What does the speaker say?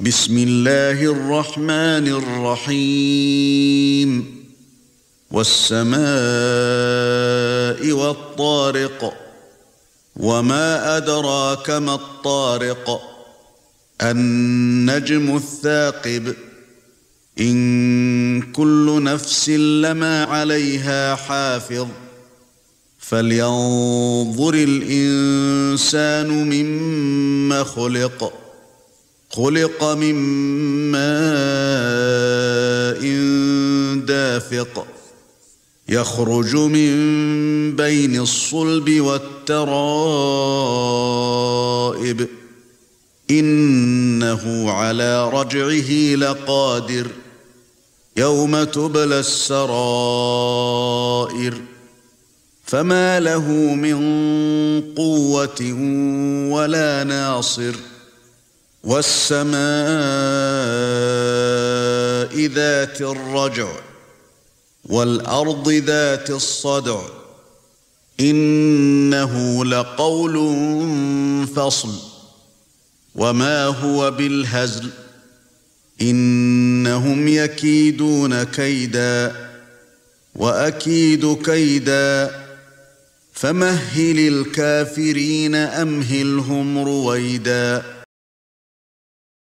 بسم الله الرحمن الرحيم والسماء والطارق وما أدراك ما الطارق النجم الثاقب إن كل نفس لما عليها حافظ فلينظر الإنسان مما خلق خلق من ماء دافق يخرج من بين الصلب والترائب انه على رجعه لقادر يوم تبلى السرائر فما له من قوه ولا ناصر والسماء ذات الرجع والارض ذات الصدع انه لقول فصل وما هو بالهزل انهم يكيدون كيدا واكيد كيدا فمهل الكافرين امهلهم رويدا